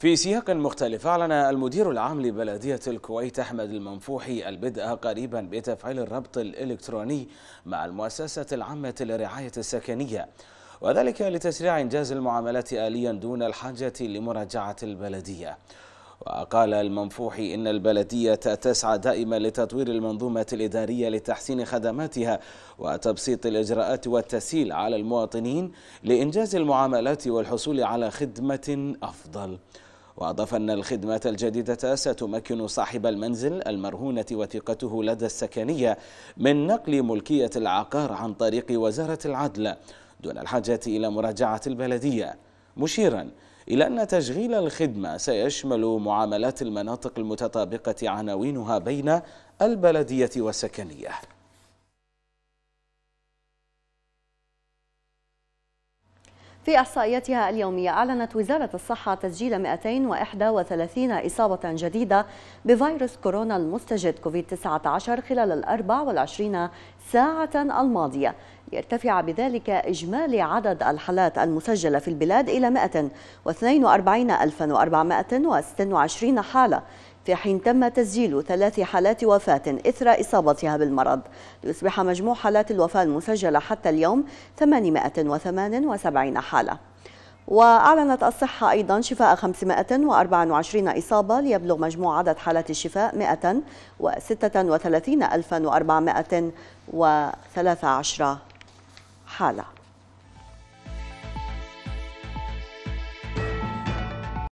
في سياق مختلف أعلن المدير العام لبلدية الكويت أحمد المنفوحي البدء قريبا بتفعيل الربط الإلكتروني مع المؤسسة العامة للرعاية السكنية وذلك لتسريع إنجاز المعاملات آليا دون الحاجة لمراجعة البلدية وقال المنفوحي إن البلدية تسعى دائما لتطوير المنظومة الإدارية لتحسين خدماتها وتبسيط الإجراءات والتسهيل على المواطنين لإنجاز المعاملات والحصول على خدمة أفضل وأضاف أن الخدمات الجديدة ستمكن صاحب المنزل المرهونة وثيقته لدى السكنية من نقل ملكية العقار عن طريق وزارة العدل دون الحاجة إلى مراجعة البلدية مشيرا إلى أن تشغيل الخدمة سيشمل معاملات المناطق المتطابقة عناوينها بين البلدية والسكنية في احصائياتها اليومية أعلنت وزارة الصحة تسجيل 231 إصابة جديدة بفيروس كورونا المستجد كوفيد-19 خلال ال 24 ساعة الماضية ليرتفع بذلك إجمالي عدد الحالات المسجلة في البلاد إلى 142,426 حالة حين تم تسجيل ثلاث حالات وفاة إثر إصابتها بالمرض ليصبح مجموع حالات الوفاة المسجلة حتى اليوم 878 حالة وأعلنت الصحة أيضا شفاء 524 إصابة ليبلغ مجموع عدد حالات الشفاء 136,413 حالة